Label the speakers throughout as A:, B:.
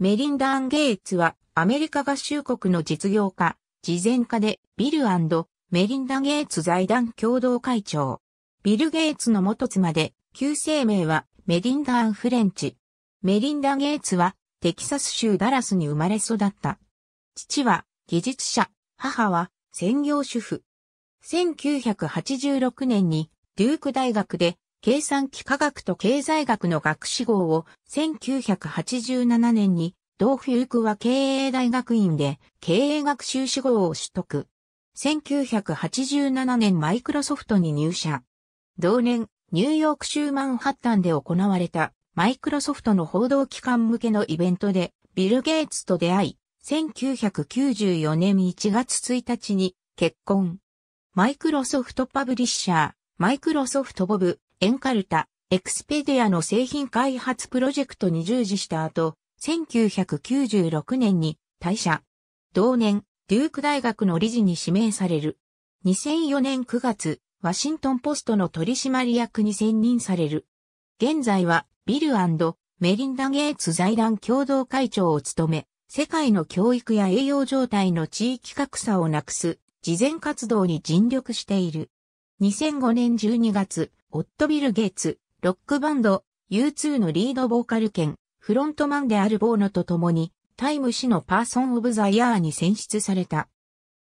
A: メリンダーン・ゲイツはアメリカ合衆国の実業家、慈善家でビルメリンダ・ゲイツ財団共同会長。ビル・ゲイツの元妻で、旧姓名はメリンダ・アン・フレンチ。メリンダ・ゲイツはテキサス州ダラスに生まれ育った。父は技術者、母は専業主婦。1986年にデューク大学で計算機科学と経済学の学士号を1987年に同フュークは経営大学院で経営学修士号を取得。1987年マイクロソフトに入社。同年、ニューヨーク州マンハッタンで行われたマイクロソフトの報道機関向けのイベントでビル・ゲイツと出会い、1994年1月1日に結婚。マイクロソフトパブリッシャー、マイクロソフトボブ、エンカルタ、エクスペディアの製品開発プロジェクトに従事した後、1996年に退社。同年、デューク大学の理事に指名される。2004年9月、ワシントンポストの取締役に選任される。現在は、ビルメリンダ・ゲイツ財団共同会長を務め、世界の教育や栄養状態の地域格差をなくす、事前活動に尽力している。2005年12月、オットビル・ゲイツ、ロックバンド、U2 のリードボーカル兼、フロントマンであるボーノと共に、タイム氏のパーソン・オブ・ザ・イヤーに選出された。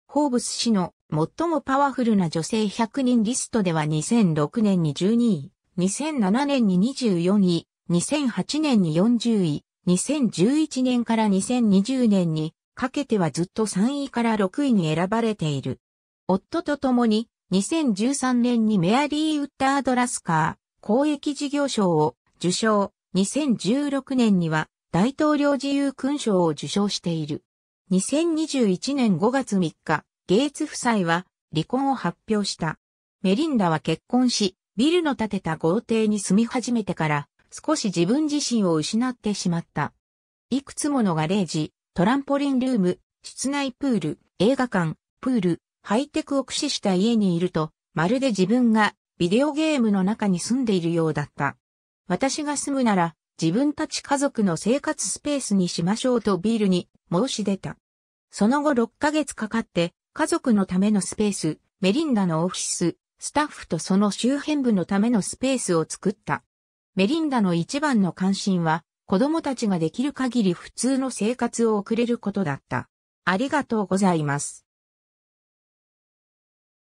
A: ホーブス氏の最もパワフルな女性100人リストでは2006年に12位、2007年に24位、2008年に40位、2011年から2020年にかけてはずっと3位から6位に選ばれている。夫と共に2013年にメアリー・ウッタード・ラスカー公益事業賞を受賞。2016年には大統領自由勲章を受賞している。2021年5月3日、ゲイツ夫妻は離婚を発表した。メリンダは結婚し、ビルの建てた豪邸に住み始めてから少し自分自身を失ってしまった。いくつものガレージ、トランポリンルーム、室内プール、映画館、プール、ハイテクを駆使した家にいると、まるで自分がビデオゲームの中に住んでいるようだった。私が住むなら自分たち家族の生活スペースにしましょうとビールに申し出た。その後6ヶ月かかって家族のためのスペース、メリンダのオフィス、スタッフとその周辺部のためのスペースを作った。メリンダの一番の関心は子供たちができる限り普通の生活を送れることだった。ありがとうございます。